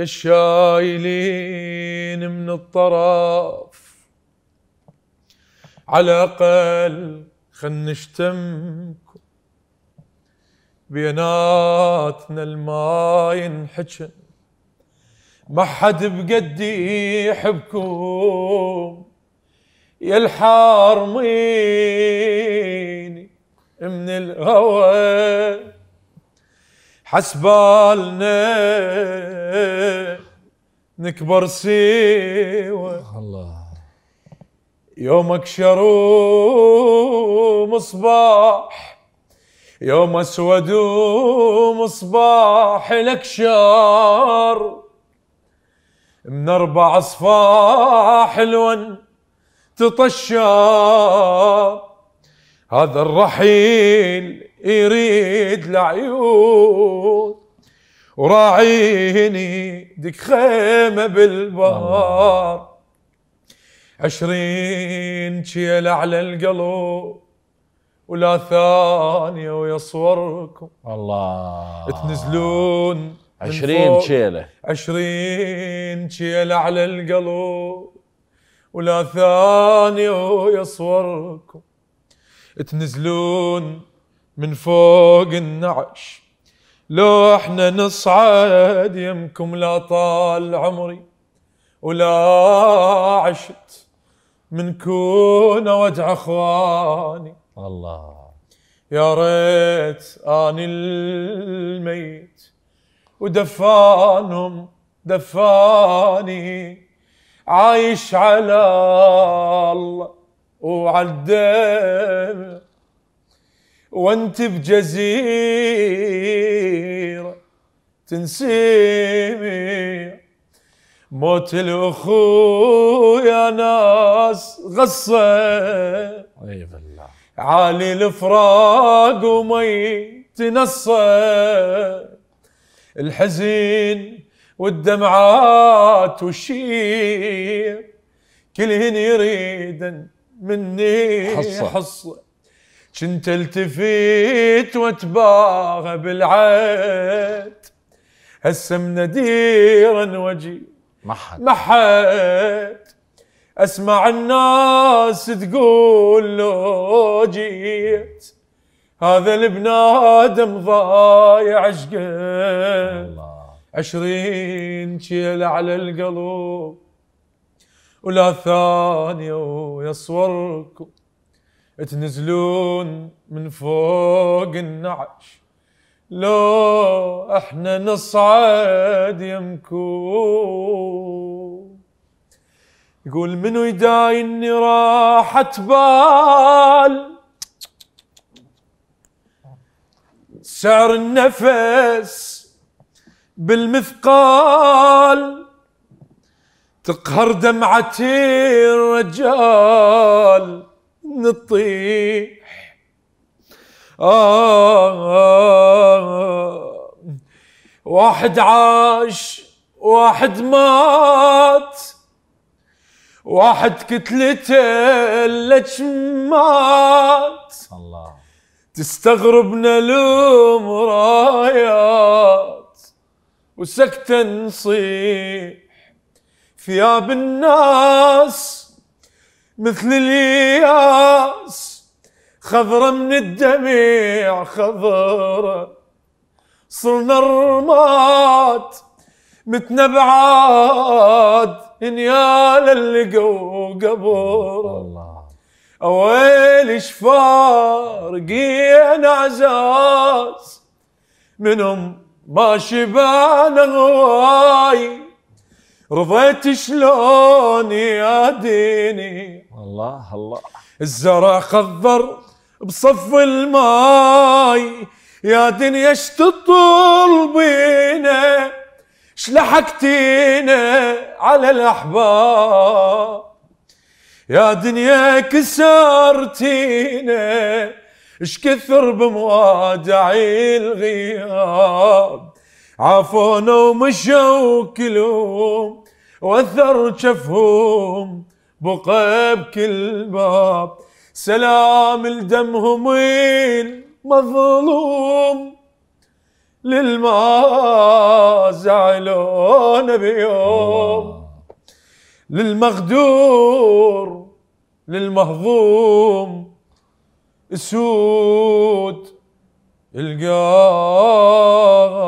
الشايلين من الطرف على الأقل خل نشتمكم بيناتنا الما ينحكى ما حد بقدي يحبكم يا الحارميني من الهوى حسبالنا نكبر سوا آه، الله يومك شروم مصباح يوم اسود ومصباح لك شار من اربع اصفاح الون تطشر هذا الرحيل يريد لعيون وراعيني دك خيمة بالبار عشرين شيل على القلب ولا ثانية ويا صوركم الله تنزلون عشرين شيلة عشرين شيلة على القلب ولا ثانية ويا صوركم تنزلون من فوق النعش لو احنا نصعد يمكم لا طال عمري ولا عشت من كون وجع اخواني الله يا ريت اني الميت ودفانهم دفاني عايش على الله وعلى الدم وانت بجزيرة تنسيمي موت الاخو يا ناس غصة اي طيب بالله عالي الفراق ومي تنصة الحزين والدمعات والشير كلهن يريدن مني حصة, حصة كنت التفيت واتباغى بالعيد هسه مناديرا وجي محد محد اسمع الناس تقول لو جيت هذا البنادم ضايع شقد عشرين شيل على القلوب ولا ثانية ويصوركم تنزلون من فوق النعش لو احنا نصعد يمكون يقول منو يدايني راحة بال سعر النفس بالمثقال تقهر دمعتي الرجال نطيح آه آه واحد عاش واحد مات واحد كتلته مات الله تستغربنا رايات وسكتة نصيح ثياب الناس مثل الياس خضرة من الدميع خضرة صرنا الرماد متنا متنبعاد انيالا لقوا قبره أويلي اويل شفارقين عزاز منهم ما شبعنا غواي رضيت شلون يا ديني الله الله الزرع خضر بصف الماي يا دنيا اش تطلبينا شلحقتينا على الاحباب يا دنيا كسرتينا اش كثر بموادعي الغياب عافونا ومشوا كلهم وأثر جفهم بقى بكل باب سلام لدمهم وين مظلوم للما زعلونا بيوم للمغدور للمهضوم السود القاغ